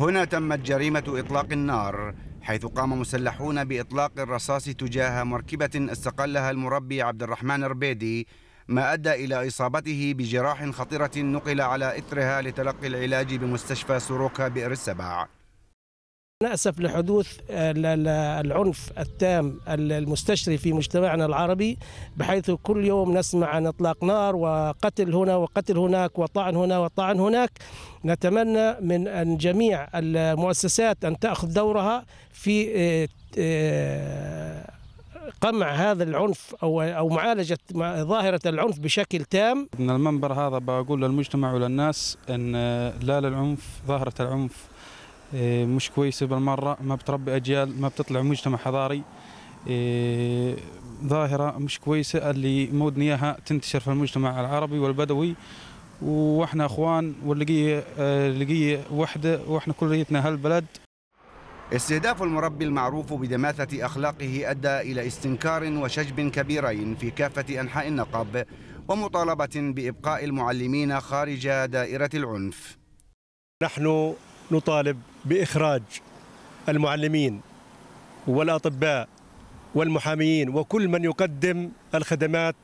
هنا تمت جريمة إطلاق النار حيث قام مسلحون بإطلاق الرصاص تجاه مركبة استقلها المربي عبد الرحمن ربيدي ما أدى إلى إصابته بجراح خطيرة نقل على إثرها لتلقي العلاج بمستشفى سوروكا بئر السبع نأسف لحدوث العنف التام المستشري في مجتمعنا العربي بحيث كل يوم نسمع عن اطلاق نار وقتل هنا وقتل هناك وطعن هنا وطعن هناك نتمنى من أن جميع المؤسسات أن تأخذ دورها في آه، آه، قمع هذا العنف او او معالجه ظاهره العنف بشكل تام. من المنبر هذا بقول للمجتمع وللناس ان آه، لا للعنف ظاهره العنف إيه، مش كويسه بالمره ما بتربي اجيال ما بتطلع مجتمع حضاري إيه، ظاهره مش كويسه اللي مودنا اياها تنتشر في المجتمع العربي والبدوي واحنا اخوان واللقيه آه، لقيه وحده واحنا كليتنا هالبلد استهداف المربي المعروف بدماثة أخلاقه أدى إلى استنكار وشجب كبيرين في كافة أنحاء النقب ومطالبة بإبقاء المعلمين خارج دائرة العنف نحن نطالب باخراج المعلمين والاطباء والمحاميين وكل من يقدم الخدمات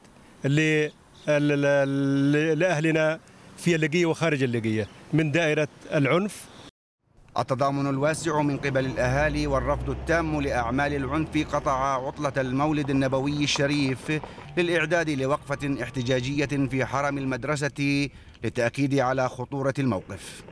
لاهلنا في اللقيه وخارج اللقيه من دائره العنف التضامن الواسع من قبل الأهالي والرفض التام لأعمال العنف قطع عطلة المولد النبوي الشريف للإعداد لوقفة احتجاجية في حرم المدرسة للتأكيد على خطورة الموقف